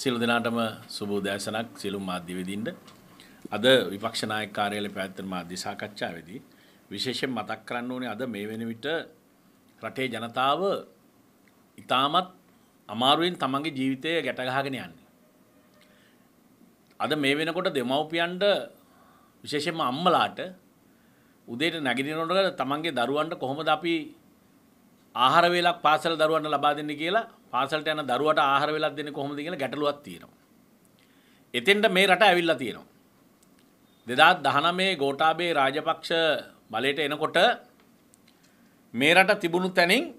සියලු දෙනාටම සුබ උදෑසනක් සියලුම මාධ්‍යවේදීන්ට අද විපක්ෂ නායක කාර්යාලයේ පැවැත්වෙන මාධ්‍ය සාකච්ඡාවේදී විශේෂයෙන් මතක් කරන්න ඕනේ අද මේ වෙන විට රටේ ජනතාව ඉතාමත් අමාරුවෙන් තමන්ගේ ජීවිතය ගැට ගහගෙන යන්නේ. අද මේ වෙනකොට දෙමව්පියන්ට විශේෂයෙන්ම අම්මලාට උදේට නැගිටිනකොට තමන්ගේ දරුවන්ට කොහොමද අපි ආහාර වේලක් පාසල් දරුවන්ට ලබා දෙන්න කියලා පාසල්ට යන දරුවට ආහාර වේලක් දෙන්නේ කොහොමද කියලා ගැටලුවක් තියෙනවා. එතෙන්ට මේ රට ඇවිල්ලා තියෙනවා. 2019 ගෝඨාභය රාජපක්ෂ බලයට එනකොට මේ රට තිබුණු තැනින්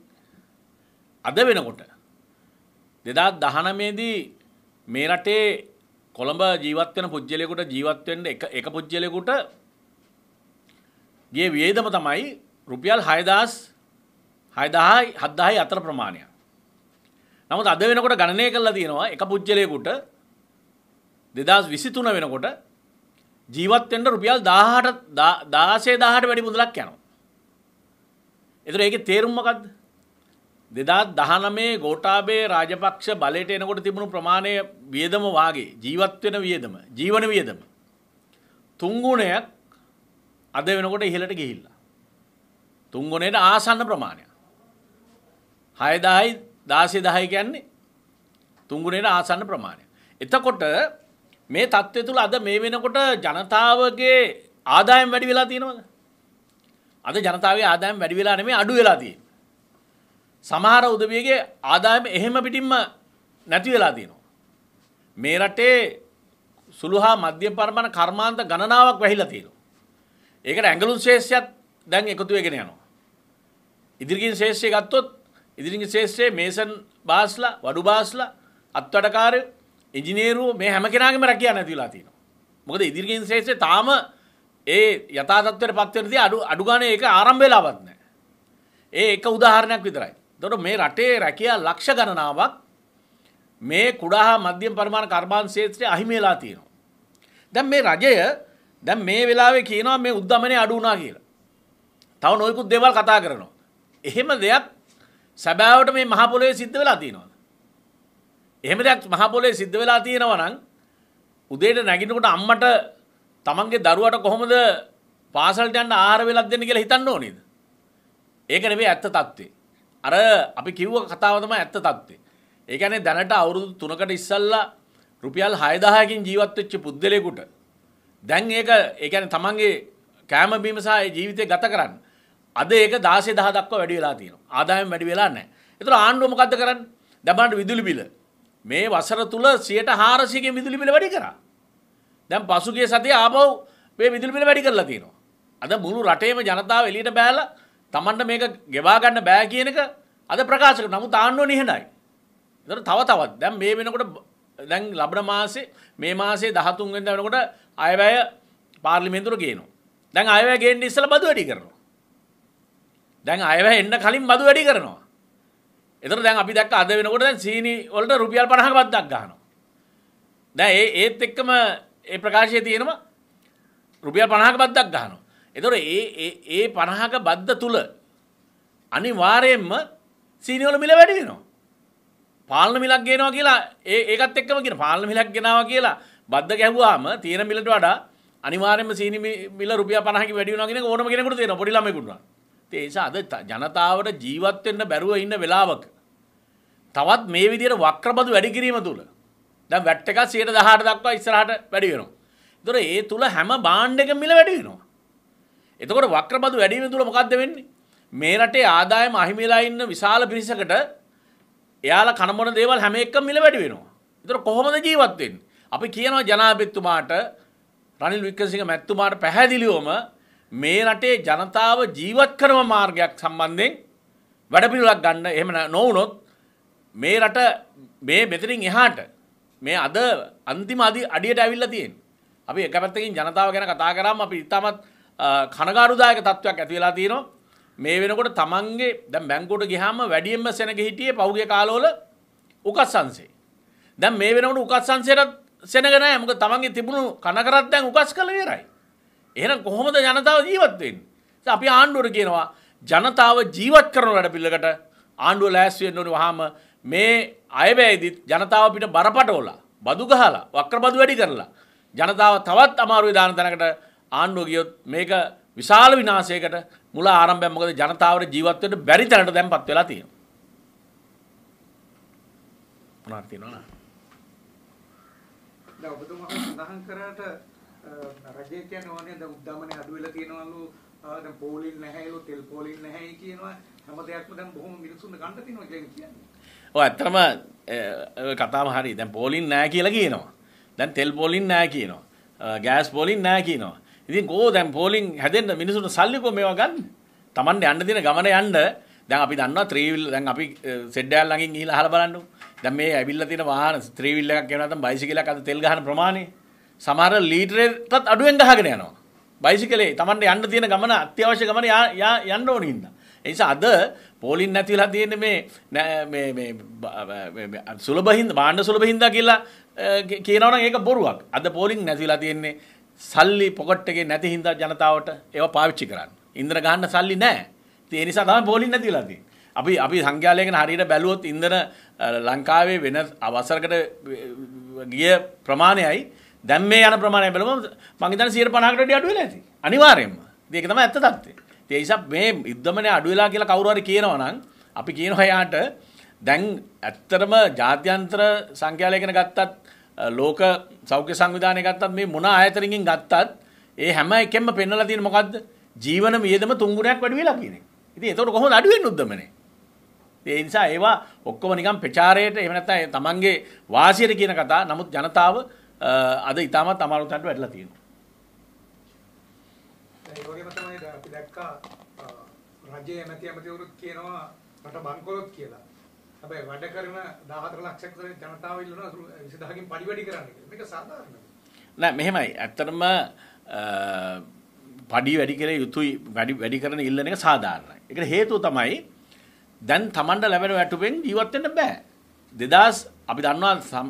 අද වෙනකොට 2019 දී මේ රටේ කොළඹ ජීවත් වෙන පුජ්‍යලයකට ජීවත් වෙන්න එක එක පුජ්‍යලයකට ගියේ වියදම තමයි රුපියල් 6000 හයදායි හද්දායි අතර ප්‍රමාණයක් නමුත් අද වෙනකොට ගණනය කරලා තියෙනවා එක පුද්ගලයෙකුට දෙදස් විසිතුන වෙනකොට ජීවත්තෙන්ට රුපියල් දාහට දාසේ දාහට වැඩි මුදලක් යනවා. එතුර ඒක තේරුම්මකක්ද දෙදත් දහනමේ ගෝටාබේ රාජපක්ෂ බලට එනකොට තිබුණු ප්‍රමාණය වියදම වගේ ජීවත්වෙන වියදම ජීවන වියදම. තුංගුණයක් අද වෙනකොට ඉහලට ගිහිල්ලා. තුංගුණයට ආසන්න ප්‍රමාණයක්. 6දායි 16 10 කියන්නේ තුන්ගුණේට ආසන්න ප්‍රමාණය. එතකොට මේ தත්ත්වය තුල අද මේ වෙනකොට ජනතාවගේ ආදායම් වැඩි වෙලා තියෙනවද? අද ජනතාවගේ ආදායම් වැඩි වෙලා නෙමෙයි අඩු වෙලා තියෙන්නේ. සමහර උදවියගේ ආදායම එහෙම පිටින්ම නැති වෙලා තියෙනවා. මේ රටේ සුළුහා මධ්‍යම පරමාණ කර්මාන්ත ගණනාවක් වැහිලා තියෙනවා. ඒකට ඇඟලුම් ශේෂ්‍යයත් දැන් එකතු වෙගෙන යනවා. ඉදිරිගින් ශේෂ්‍යය ගත්තොත් ඉදිරිංග ශේෂත්‍රයේ මේසන් බාස්ලා වඩු බාස්ලා අත්වඩකාර ඉජිනේරුව මේ හැම කෙනගම රැකිය නැතිලා තියෙනවා. මොකද ඉදිරිගෙන් ශේෂත්‍රය තාම ඒ යථාතත්වයට පත්වෙනදී අඩු අඩුගාන ඒක ආරම්භ වෙලාවත් නැහැ. ඒ එක උදාහරණයක් විතරයි. එතකොට මේ රටේ රැකියා ලක්ෂ ගණනාවක් මේ කුඩා හා මධ්‍යම පරිමාණ කර්මාන්ත ශේත්‍රයේ අහිමි වෙලා තියෙනවා. දැන් මේ රජය දැන් මේ වෙලාවේ කියනවා මේ උද්දමනය අඩු වුණා කියලා. තව නොයෙකුත් දේවල් කතා කරනවා. එහෙම දෙයක් සැබෑවට මේ මහපොලේ සිද්ධ වෙලා තියෙනවද. එහෙම දෙයක් මහපොලේ සිද්ධ වෙලා තියෙනවනම් උදේට නැගිනකොට අම්මට තමන්ගේ දරුවට කොහොමද පාසල්ට යන්න ආහාර වෙලක් දෙන්න කියලා හිතන්න ඕනේද? ඒක නෙවෙයි ඇත්ත తත්වේ. අර අපි කිව්ව කතාව තමයි ඇත්ත తත්වේ. ඒ කියන්නේ දැනට අවුරුදු 3කට ඉස්සෙල්ලා රුපියල් 6000කින් ජීවත් වෙච්ච පුද්දලෙකුට දැන් ඒක ඒ කියන්නේ තමන්ගේ කෑම බීම සහ ජීවිතය ගත කරන්නේ අද ඒක දාසේ දහ දක්වා වැඩි වෙලා තියෙනවා ආදායම් වැඩි වෙලා නැහැ. ඒතර ආණ්ඩුව මොකද්ද කරන්නේ? දැන් විදුලි බිල මේ වසර තුල 140 කින් විදුලි බිල වැඩි කරා. දැන් පසුගිය සතියේ ආපහු මේ විදුලි බිල වැඩි කරලා තියෙනවා. අද මුළු රටේම ජනතාව එළියට බෑලා Tamanට මේක ගෙවා ගන්න බෑ කියන එක අද ප්‍රකාශ කරනවා. නමුත් ආණ්ඩුව නිහඬයි. ඒතර තව තවත් දැන් මේ වෙනකොට දැන් ලබන මාසේ මේ මාසේ 13 වෙනිදා වෙනකොට අයවැය පාර්ලිමේන්තුවට ගේනවා. දැන් අයවැය ගේන්න ඉස්සලා බදු වැඩි කරනවා. දැන් අයවැය එන්න කලින් බදු වැඩි කරනවා. එතකොට දැන් අපි දැක්ක අද වෙනකොට දැන් සීනි වලට රුපියල් 50ක බද්දක් ගන්නවා. දැන් ඒ ඒත් එක්කම ඒ ප්‍රකාශයේ තියෙනවා රුපියල් 50ක බද්දක් ගන්නවා. එතකොට ඒ ඒ ඒ 50ක බද්ද තුල අනිවාර්යයෙන්ම සීනි වල මිල වැඩි වෙනවා. පාලන මිලක් ගේනවා කියලා ඒ ඒකත් එක්කම කියන පාලන මිලක් ගෙනවා කියලා බද්ද ගැහුවාම තියෙන මිලට වඩා අනිවාර්යයෙන්ම සීනි මිල රුපියල් 50කින් වැඩි වෙනවා කියන එක ඕනම කෙනෙකුට තේරෙනවා පොඩි ළමයෙකුට. ඒ නිසා අද ජනතාවට ජීවත් වෙන්න බැරුව ඉන්න වෙලාවක තවත් මේ විදිහට වක්‍රබදු වැඩි කිරීම තුල දැන් වැට් එකක් 118 දක්වා ඉස්සරහට වැඩි වෙනවා. ඒතර ඒ තුල හැම බාණ්ඩ එකම මිල වැඩි වෙනවා. එතකොට වක්‍රබදු වැඩි වීම තුල මොකද්ද වෙන්නේ? මේ රටේ ආදායම අහිමි වෙලා ඉන්න විශාල පිරිසකට එයාලා කනමොන දේවල් හැම එකම මිල වැඩි වෙනවා. ඒතර කොහොමද ජීවත් වෙන්නේ? අපි කියනවා ජනාධිපතිතුමාට රනිල් වික්‍රමසිංහ මැතිතුමාට පැහැදිලිවම මේ රටේ ජනතාව ජීවත් කරන මාර්ගයක් සම්බන්ධයෙන් වැඩපිළිවෙලක් ගන්න එහෙම නොවුනොත් මේ රට මේ මෙතනින් එහාට මේ අද අන්තිම අදි අඩියට ඇවිල්ලා තියෙන්නේ. අපි එක පැත්තකින් ජනතාව ගැන කතා කරාම අපි ඉතාමත් කනගාටුදායක තත්වයක් ඇති වෙලා තියෙනවා. මේ වෙනකොට තමන්ගේ දැන් බැංකුවට ගියාම වැඩියෙන්ම සෙනග හිටියේ පහුගිය කාලවල උකස් සංසේ. දැන් මේ වෙනකොට උකස් සංසේටත් සෙනග නැහැ. මොකද තමන්ගේ තිබුණු කන කරත් දැන් උකස් කළේ ඉවරයි. එහෙනම් කොහොමද ජනතාව ජීවත් වෙන්නේ අපි ආණ්ඩුවට කියනවා ජනතාව ජීවත් කරන වැඩ පිළිලකට ආණ්ඩුව ලෑස්ති වෙන්න ඕනේ වහාම මේ අයවැයදිත් ජනතාව පිට බරපටවලා බදු ගහලා වක්‍රබදු වැඩි කරලා ජනතාව තවත් අමාරුවේ දාන තැනකට ආණ්ඩුව ගියොත් මේක විශාල විනාශයකට මුල ආරම්භයක් මොකද ජනතාවට ජීවත් වෙන්න බැරි තැනට දැන්පත් වෙලා තියෙනවා. මොනාර තියෙනවා නේද? දැන් ඔබතුමා සඳහන් කරාට රජය කියනවානේ දැන් උද්දමනේ අඩු වෙලා තියෙනවලු දැන් පෝලින් නැහැලු තෙල් පෝලින් නැහැයි කියනවා හැම දෙයක්ම දැන් බොහොම මිනිස්සුන්ට ගන්න තියෙනවා කියලා කියන්නේ. ඔව් ඇත්තටම කතාව හරි. දැන් පෝලින් නැහැ කියලා කියනවා. දැන් තෙල් පෝලින් නැහැ කියනවා. ගෑස් පෝලින් නැහැ කියනවා. ඉතින් කෝ දැන් පෝලින් හැදෙන්න මිනිසුන්ට සල්ලිකෝ මේවා ගන්න. Tamanne යන්න දින ගමන යන්න දැන් අපි දන්නවා ත්‍රිවිල් දැන් අපි සෙඩ්ඩයල් ළඟින් ගිහිල්ලා අහලා බලන්නකෝ. දැන් මේ ඇවිල්ලා තියෙන වාහන ත්‍රිවිල් එකක් කියනවා නැත්නම් බයිසිකලයක් අද තෙල් ගහන ප්‍රමාණය සමහර ලීටරේටත් අඩුවෙන් ගහගෙන යනවා. බයිසිකලේ Tamanට යන්න තියෙන ගමන අත්‍යවශ්‍ය ගමන යා යන්න ඕන ඉන්න. ඒ නිසා අද පෝලින් නැති වෙලා තියෙන්නේ මේ මේ මේ සුලභින්ද බාණ්ඩ සුලභින්දා කියලා කියනවනම් ඒක බොරුවක්. අද පෝලින් නැති වෙලා තියෙන්නේ සල්ලි පොකට් එකේ නැති හින්දා ජනතාවට ඒව පාවිච්චි කරන්න. ඉන්ධන ගන්න සල්ලි නැහැ. ඒ නිසා තමයි පෝලින් නැති වෙලා තියෙන්නේ. අපි අපි සංඛ්‍යාලයගෙන හරියට බැලුවොත් ඉන්ධන ලංකාවේ වෙන අවසරකට ගිය ප්‍රමාණයයි දැන් මේ යන ප්‍රමාණය බලමු මං හිතන්නේ 150කට වඩා අඩු වෙලා ඇති. අනිවාර්යයෙන්ම. ඒක තමයි ඇත්ත தත්ත්වය. ඒ නිසා මේ යුද්ධමනේ අඩු වෙලා කියලා කවුරු හරි කියනවා නම් අපි කියනවා යාට දැන් ඇත්තටම ජාත්‍යන්තර සංඛ්‍යාලේඛන ගත්තත් ලෝක සෞඛ්‍ය සංවිධානය ගත්තත් මේ මොන ආයතනකින් ගත්තත් ඒ හැම එකෙම පෙන්වලා තියෙන මොකද්ද? ජීවන වියදම තුන් ගුණයක් වැඩි වෙලා කියන එක. ඉතින් ඒතකොට කොහොමද අඩු වෙන්නේ උද්දමනේ? ඒ නිසා ඒවා ඔක්කොම නිකන් ප්‍රචාරයට එහෙම නැත්නම් තමන්ගේ වාසියට කියන කතා. නමුත් ජනතාව අද ඉතාමත් අමාරු තැන්ට වැටලා තියෙනවා. ඒ වගේම තමයි අපි දැක්කා රජයේ ඇමති ඇමතිවරුත් කියනවා රට බංකොලොත් කියලා. හැබැයි වැඩ කරන 14 ලක්ෂ කතර ජනතාව ඉල්ලනවා 20000කින් පඩි වැඩි කරන්න කියලා. මේක සාධාරණද? නෑ මෙහෙමයි. ඇත්තටම පඩි වැඩි කරේ යුතුයි වැඩි වැඩි කරන ඉල්ලන එක සාධාරණයි. ඒකට හේතුව තමයි දැන් Tamanda ලැබෙන වැටුපෙන් ජීවත් වෙන්න බෑ. 2000 අපි දන්නවා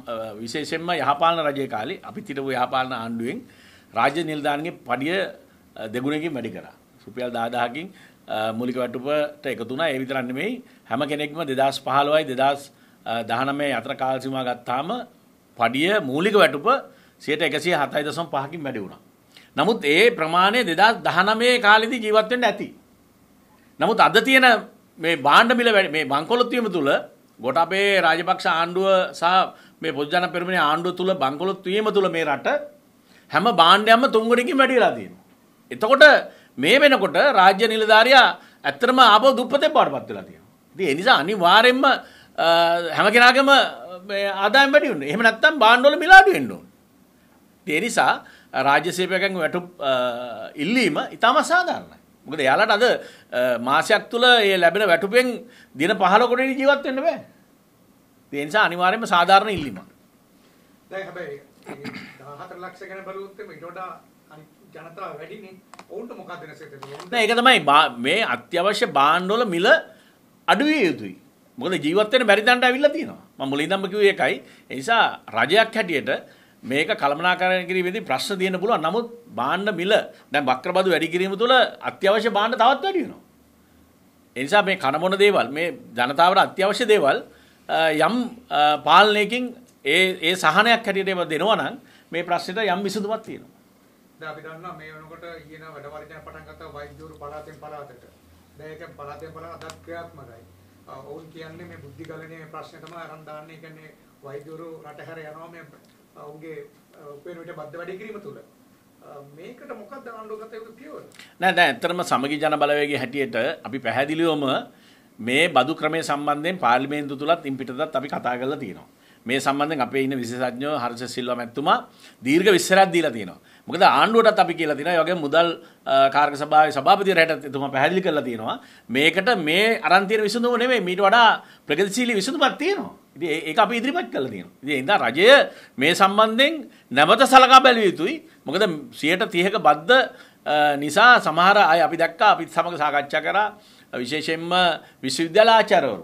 විශේෂයෙන්ම යහපාලන රජය කාලේ අපි හිටපු යහපාලන ආණ්ඩුවෙන් රාජ්‍ය නිලධාරීන්ගේ පඩිය දෙගුණකින් වැඩි කරා. රුපියල් 10000කින් මූලික වැටුපට එකතු වුණා. ඒ විතරක් නෙමෙයි හැම කෙනෙක්ම 2015යි 2019 අතර කාල සීමාව ගත්තාම පඩිය මූලික වැටුප 107.5කින් වැඩි වුණා. නමුත් ඒ ප්‍රමාණය 2019 කාලෙදී ජීවත් වෙන්න ඇති. නමුත් අද තියෙන මේ භාණ්ඩ මිල මේ බංකොලොත් වීම තුළ ගොට අපේ රාජපක්ෂ ආණ්ඩුව සහ මේ පොජ්ජන පෙරමිණ ආණ්ඩුව තුළ බංකොලොත් වීම තුළ මේ රට හැම බාණ්ඩයක්ම තුන්ගොඩකින් වැඩිලා තියෙනවා. එතකොට මේ වෙනකොට රාජ්‍ය නිලධාරියා ඇත්තටම ආපහු දුප්පතෙන් පාටපත් වෙලා තියෙනවා. ඉතින් ඒ නිසා අනිවාර්යෙන්ම හැම කෙනාගේම මේ ආදායම් වැඩි වෙනවා. එහෙම නැත්නම් බාණ්ඩවල මිලාඩු වෙන්න ඕනේ. ඒ නිසා රාජ්‍ය සේවකයන්ගේ වැටුප් ඉල්ලීම ඉතාම සාධාරණයි. මොකද යාලට අද මාසයක් තුළ ඒ ලැබෙන වැටුපෙන් දින පහලකොට ජීවත් වෙන්න බෑ. ඒ නිසා අනිවාර්යයෙන්ම සාධාරණ ඉල්ලීමක්. දැන් හැබැයි 14 ලක්ෂ ගැන බලුවොත් ඊට වඩා ජනතාව වැඩිනේ. ඔවුන්ට මොකක්ද නැසෙන්නේ? නෑ ඒක තමයි මේ අත්‍යවශ්‍ය බාණ්ඩවල මිල අඩුවිය යුතුයි. මොකද ජීවත් වෙන්න බැරි තැනට අවිල්ලා තියෙනවා. මම මුලින්දම කිව්වේ ඒකයි. ඒ නිසා රජයක් හැටියට මේක කළමනාකරණය කිරීමේදී ප්‍රශ්න තියෙන පුළුවන්. නමුත් භාණ්ඩ මිල දැන් වක්‍රබදු වැඩි කිරීම තුළ අත්‍යවශ්‍ය භාණ්ඩ තවත් වැඩි වෙනවා. ඒ නිසා මේ කනමොන දේවල් මේ ජනතාවට අත්‍යවශ්‍ය දේවල් යම් පාලනයකින් ඒ ඒ සහනයක් හැටියට ඒවා දෙනවා නම් මේ ප්‍රශ්නෙට යම් විසඳුමක් තියෙනවා. දැන් අපි දන්නවා මේ වෙනකොට ඊන වැඩ වර්ධනය පටන් ගත්තා වෛද්‍යවරු පළාතෙන් පළාතට. දැන් ඒක පළාතෙන් පළාත අදත් ක්‍රියාත්මකයි. ඔවුන් කියන්නේ මේ බුද්ධිගලණයේ ප්‍රශ්නේ තමයි අරන් දාන්නේ. ඒ කියන්නේ වෛද්‍යවරු රටහැර යනවා මේ ඔවුන්ගේ උපයනට බද්ධ වැඩි කිරීම තුළ මේකට මොකක්ද ආණ්ඩුවගත යුතු පියවර? නෑ නෑ ඇත්තටම සමගි ජන බලවේගයේ හැටියට අපි පැහැදිලිවම මේ බදු ක්‍රමය සම්බන්ධයෙන් පාර්ලිමේන්තු තුලත් ඉම්පිටතත් අපි කතා කරලා තියෙනවා. මේ සම්බන්ධයෙන් අපේ ඉන්න විශේෂඥයෝ හර්ෂ සිල්වා මැතිතුමා දීර්ඝ විස්තරයක් දීලා තියෙනවා. මොකද ආණ්ඩුවටත් අපි කියලා තියෙනවා. ඒ වගේම මුදල් කාර්ක සභාවේ සභාපති රැටත් එතුමා පැහැදිලි කරලා තියෙනවා. මේකට මේ අරන් තියෙන විසඳුම නෙමෙයි. මීට වඩා ප්‍රගතිශීලී විසඳුමක් තියෙනවා. ඒ අප ඉදිරිමත් කල තියෙන එදා රජය මේ සම්බන්ධයෙන් නැවත සලකා බැලිය යුතුයි මොකද සියට තියක බද්ධ නිසා සමහර අය අපි දැක්ක අපිත් සමඟ සාකච්ඡා කරා විශේෂෙන්ම විශ්වවිද්‍යලාචරවරු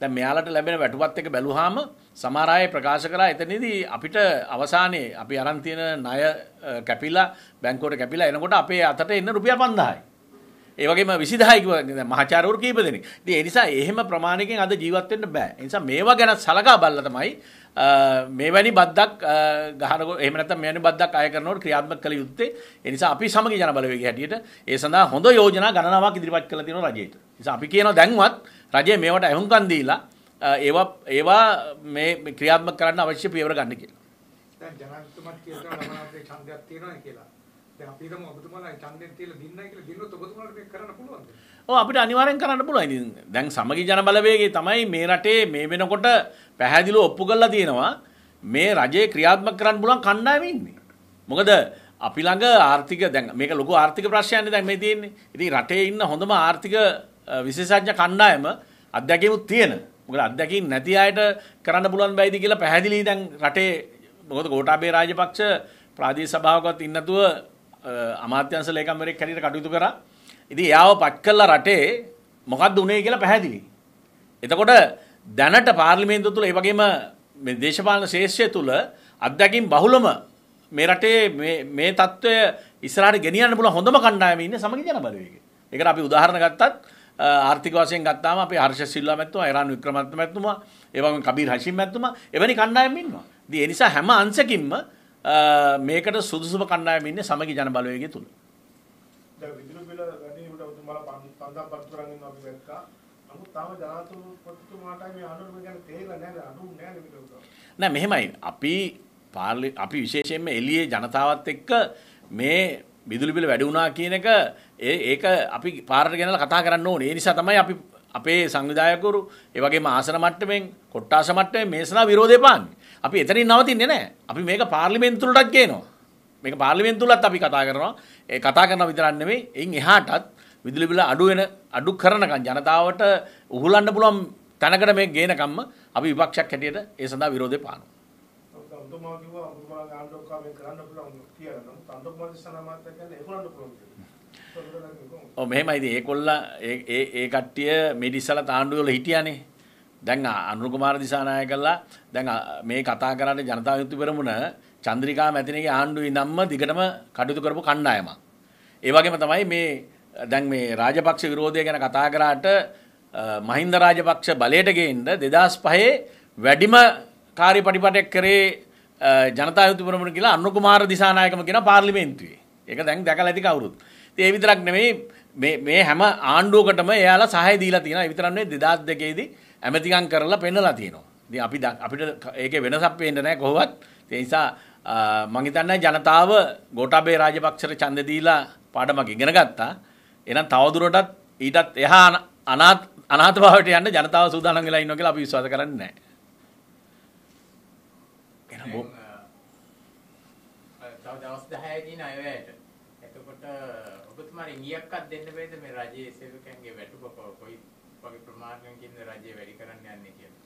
දැ මෙයාලට ලැබෙන වැටුවත් එක බැලුහාම සමහරය ප්‍රකාශ කරා එතනදී අපිට අවසානයේ අපි අරන්තියන ණය කැපිලා බැංකෝට කැපිලා එනකොට අපේ අතට එන්න රුපිය පන්දායි ඒවගේ විසිදායික මහචාරවරු කීප දෙනෙ ඒ නිසා එහෙම ප්‍රමාණයකින් අද ජීවත්වෙන්න බෑ නිසා මේවා ගැන සලකා බල්ල තමයි මේවැනි බද්දක් ගහරක එමනත මෙනි බද්දක් අයකරනවට ක්‍රියාත්මක කළ යුත්තේ එනිසා අපි සමග ජනබලවගේ හැටියට ඒ සඳහා හොඳ යෝජනා ගණනාවක් ඉදිරිපත් කළ තියෙන රජයට නිසා අපි කියන දැන්වත් රජය මේවට ඇහුම්කන් දීලා ඒවා ඒවා මේ ක්‍රියාත්මක කරන්න අවශ්‍ය පියවර ගන්න කියලා දැන් ජනාධිපතිතුමත් කියනවා ළමනාතේ ඡන්දයක් තියෙනවා කියලා දැන් අපි හිතමු ඔබතුමාලා ඡන්දෙන් තියලා දින්නයි කියලා දින්නොත් ඔබතුමාලට මේක කරන්න පුළුවන්ද? ඔව් අපිට අනිවාර්යෙන් කරන්න පුළුවන්. ඉතින් දැන් සමගි ජන බලවේගය තමයි මේ රටේ මේ වෙනකොට පැහැදිලිව ඔප්පු කරලා තියෙනවා. මේ රජයේ ක්‍රියාත්මක කරන්න පුළුවන් කණ්ඩායම ඉන්නේ. මොකද අපි ළඟ ආර්ථික දැන් මේක ලොකු ආර්ථික ප්‍රශ්නයක් දැන් මේ තියෙන්නේ. ඉතින් රටේ ඉන්න හොඳම ආර්ථික විශේෂඥ කණ්ඩායම අධ්‍යක්ෂකමුත් තියෙන. මොකද අධ්‍යක්ෂින් නැති අයට කරන්න පුළුවන් බෑයිද කියලා පැහැදිලි දැන් රටේ මොකද ගෝඨාභය රාජපක්ෂ ප්‍රාදේශ සභාවකත් ඉන්නතුව අමාත්‍යංශ ලේකම්වරයෙක් හැටියට කටයුතු කරා. ඉතින් එයාව පත් කළා රටේ මොකද්ද උනේ කියලා පැහැදිලි. එතකොට දැනට පාර්ලිමේන්තුව තුළ ඒ වගේම මේ දේශපාලන ශේෂ්ත්‍රය තුළ අත්දැකීම් බහුලම මේ රටේ මේ මේ తত্ত্বය ඉස්සරහට ගෙනියන්න පුළුවන් හොඳම කණ්ඩායම ඉන්නේ සමගි ජනපදයේ. ඒකට අපි උදාහරණ ගත්තත් ආර්ථික වශයෙන් ගත්තාම අපි හර්ෂ සිල්වා මැතිතුමා, ඉරාන් වික්‍රමරත්න මැතිතුමා, ඒ වගේම කබීර් හෂීම් මැතිතුමා එවැනි කණ්ඩායම් ඉන්නවා. ඉතින් ඒ නිසා හැම අංශකින්ම මේකට සුදුසුම කණ්ඩායම ඉන්නේ සමගි ජන බලවේගය තුල. දැන් විදුලි බිල වැඩිමිට උතුමාලා 5000 වතුරන් ඉන්නවා අපි දැක්කා. නමුත් තාම ජනාධිපතිතුමාට මේ අනුරම ගැන තේරෙලා නැහැ අනුන් නැහැ මේකට. නෑ මෙහෙමයි. අපි පාර්ලි අපි විශේෂයෙන්ම එළියේ ජනතාවත් එක්ක මේ විදුලි බිල වැඩි වුණා කියන එක ඒක අපි පාරට ගෙනලා කතා කරන්න ඕනේ. ඒ නිසා තමයි අපි අපේ සංවිධායකවරු ඒ වගේම ආසන මට්ටමෙන් කොට්ටාස මට්ටමේ මේසනා විරෝධය පාන්නේ. අපි එතනින් නවතින්නේ නැහැ. අපි මේක පාර්ලිමේන්තුවලටත් ගේනවා. මේක පාර්ලිමේන්තුවලත් අපි කතා කරනවා. ඒ කතා කරන විතරක් නෙමෙයි, එයින් එහාටත් විදුලි බිල අඩු වෙන අඩු කරනකම් ජනතාවට උහුලන්න පුළුවන් තැනකට මේ ගේනකම්ම අපි විපක්ෂයක් හැටියට ඒ සඳහා විරෝධය පානවා. අන්තමා කිව්වා අන්තමා ගාන්ඩෝක්කා මේ කරන්න පුළුවන් කියලා. නමුත් අන්තමා දිසනා මාත් කියන්නේ ඒගොල්ලන්ට පුළුවන් කියලා. ඔව් මෙහෙමයි ඉතින් ඒකොල්ලා ඒ ඒ කට්ටිය මිඩිස්සලා තාණ්ඩුවල හිටියානේ. දැන් අනුකුමාර දිසානායකල්ලා දැන් මේ කතා කරන්න ජනතා යුතු පෙරමුණ චන්ද්‍රිකා මැතිනගේ ආණ්ඩුවේ ඉඳන්ම දිගටම කටයුතු කරපු කණ්ඩායමක්. ඒ වගේම තමයි මේ දැන් මේ රාජපක්ෂ විරෝධය ගැන කතා කරාට මහින්ද රාජපක්ෂ බලයට ගේන්න 2005 වැඩිම කාර්යපටිපටයක් කරේ ජනතා යුතු පෙරමුණ කියලා අනුකුමාර දිසානායකම කියන පාර්ලිමේන්තුවේ. ඒක දැන් දැකලා ඇති කවුරුත්. ඒ විතරක් නෙමෙයි මේ මේ හැම ආණ්ඩුවකටම එයාලා සහය දීලා තියෙනවා. ඒ විතරක් නෙවෙයි 2002 දී ඇමතිකම් කරලා පෙන්නලා තියෙනවා. ඉතින් අපි අපිට ඒකේ වෙනසක් පේන්න නැහැ කොහොමවත්. ඒ නිසා මම හිතන්නේ ජනතාව ගෝඨාභය රාජපක්ෂට ඡන්ද දීලා පාඩමක් ඉගෙන ගත්තා. එහෙනම් තවදුරටත් ඊටත් එහා අනාත් අනාථභාවයට යන්න ජනතාව සූදානම් වෙලා ඉන්නවා කියලා අපි විශ්වාස කරන්නේ නැහැ. එහෙනම් තව දවස් 10කින් අයවැයට එතකොට ඔබතුමාට ඉඟියක්වත් දෙන්න බෑද මේ රජයේ සේවකයන්ගේ වැටුප කොයි වගේ ප්‍රමාණයෙන් කියන්නේ රජය වැඩි කරන්න යන්නේ කියලා.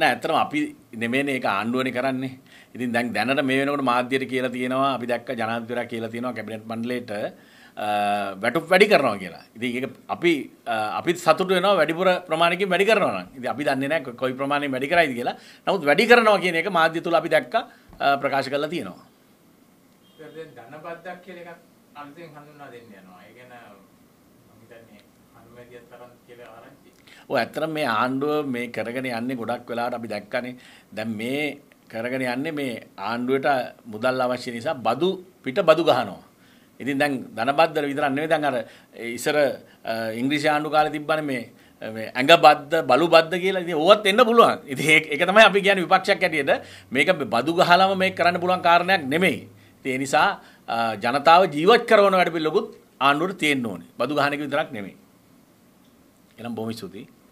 නෑ ඇත්තටම අපි නෙමෙයිනේ ඒක ආණ්ඩුවනේ කරන්නේ. ඉතින් දැන් දැනට මේ වෙනකොට මාධ්‍යයට කියලා තියෙනවා අපි දැක්ක ජනාධිපතිවරයා කියලා තියෙනවා කැබිනට් මණ්ඩලයට වැටුප් වැඩි කරනවා කියලා. ඉතින් ඒක අපි අපිත් සතුටු වෙනවා වැඩිපුර ප්‍රමාණයකින් වැඩි කරනවා නම්. ඉතින් අපි දන්නේ නැහැ කොයි ප්‍රමාණයෙන් වැඩි කරයිද කියලා. නමුත් වැඩි කරනවා කියන එක මාධ්‍ය තුල අපි දැක්ක ප්‍රකාශ කරලා තියෙනවා. දැන් ධනපද්දක් කියලා එකක් අලුතෙන් හඳුන්වා දෙන්න යනවා. ඒ කියන්නේ මම හිතන්නේ අනුමැදිය තරම් කියලා ආරංචි ඔය ඇත්තටම මේ ආණ්ඩුව මේ කරගෙන යන්නේ ගොඩක් වෙලාවට අපි දැක්කනේ දැන් මේ කරගෙන යන්නේ මේ ආණ්ඩුවට මුදල් අවශ්‍ය නිසා බදු පිට බදු ගහනවා. ඉතින් දැන් ධනබද්දර විතරක් නෙවෙයි දැන් අර ඉසර ඉංග්‍රීසි ආණ්ඩු කාලේ තිබ්බනේ මේ ඇඟ බද්ද බලු බද්ද කියලා ඉතින් ඕවත් එන්න පුළුවන්. ඉතින් ඒක තමයි අපි කියන්නේ විපක්ෂයක් ඇටියෙද මේක බදු ගහලම මේක කරන්න පුළුවන් කාරණයක් නෙමෙයි. ඉතින් ඒ නිසා ජනතාව ජීවත් කරවන වැඩ පිළිවෙලකුත් ආණ්ඩුවට තියෙන්න ඕනේ. බදු ගහන එක විතරක් නෙමෙයි. era um bom estudo.